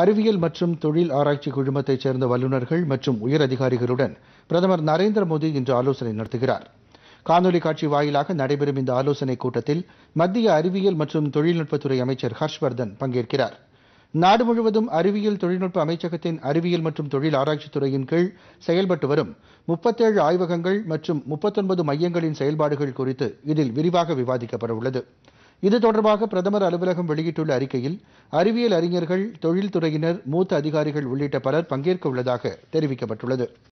அறிவியல் மற்றும் தொழில் ஆராய்ச்சி குழுமத்தைச் சேர்ந்த வல்லுநர்கள் மற்றும் உயரதிகாரிகளுடன் பிரதமர் நரேந்திர மோடி இன்று ஆலோசனை நடத்துகிறார் காணொலி காட்சி வாயிலாக நடைபெறும் இந்த ஆலோசனைக் கூட்டத்தில் மத்திய அறிவியல் மற்றும் தொழில்நுட்பத்துறை அமைச்சர் ஹர்ஷ்வர்தன் பங்கேற்கிறார் நாடு முழுவதும் அறிவியல் தொழில்நுட்ப அமைச்சகத்தின் அறிவியல் மற்றும் தொழில் ஆராய்ச்சித் துறையின் கீழ் செயல்பட்டு வரும் முப்பத்தேழு ஆய்வகங்கள் மற்றும் முப்பத்தொன்பது மையங்களின் செயல்பாடுகள் குறித்து இதில் விரிவாக விவாதிக்கப்பட உள்ளது இது தொடர்பாக பிரதமர் அலுவலகம் வெளியிட்டுள்ள அறிக்கையில் அறிவியல் அறிஞர்கள் தொழில்துறையினர் மூத்த அதிகாரிகள் உள்ளிட்ட பலர் பங்கேற்க உள்ளதாக தெரிவிக்கப்பட்டுள்ளது